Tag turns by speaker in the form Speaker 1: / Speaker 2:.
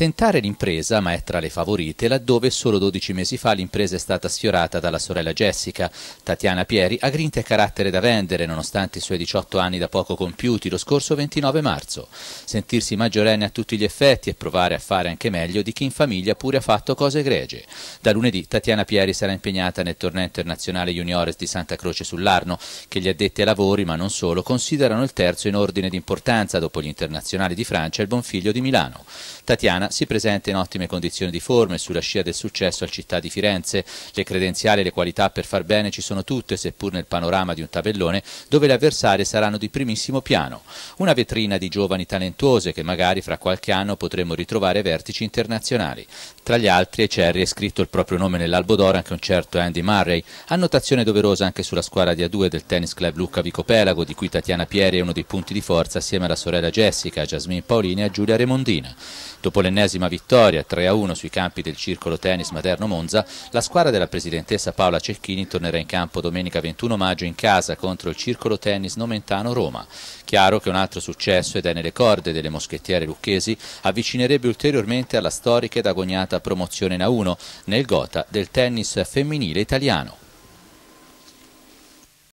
Speaker 1: tentare l'impresa, ma è tra le favorite, laddove solo 12 mesi fa l'impresa è stata sfiorata dalla sorella Jessica. Tatiana Pieri ha grinta e carattere da vendere, nonostante i suoi 18 anni da poco compiuti lo scorso 29 marzo. Sentirsi maggiorenne a tutti gli effetti e provare a fare anche meglio di chi in famiglia pure ha fatto cose egregie. Da lunedì Tatiana Pieri sarà impegnata nel torneo internazionale juniores di Santa Croce sull'Arno, che gli addetti ai lavori, ma non solo, considerano il terzo in ordine di importanza dopo gli internazionali di Francia e il buon figlio di Milano. Tatiana si presenta in ottime condizioni di forma e sulla scia del successo al Città di Firenze. Le credenziali e le qualità per far bene ci sono tutte, seppur nel panorama di un tabellone, dove le avversarie saranno di primissimo piano. Una vetrina di giovani talentuose che magari fra qualche anno potremo ritrovare vertici internazionali. Tra gli altri, Cerri è scritto il proprio nome nell'albo d'oro anche un certo Andy Murray. Annotazione doverosa anche sulla squadra di A2 del tennis club Luca Vicopelago, di cui Tatiana Pieri è uno dei punti di forza assieme alla sorella Jessica, Jasmine Paolini e Giulia Remondina. Dopo l'ennesimo ennesima vittoria 3-1 sui campi del Circolo Tennis Materno Monza, la squadra della presidentessa Paola Cecchini tornerà in campo domenica 21 maggio in casa contro il Circolo Tennis Nomentano Roma. Chiaro che un altro successo, ed è nelle corde delle moschettiere lucchesi, avvicinerebbe ulteriormente alla storica ed agognata promozione in A1 nel gota del tennis femminile italiano.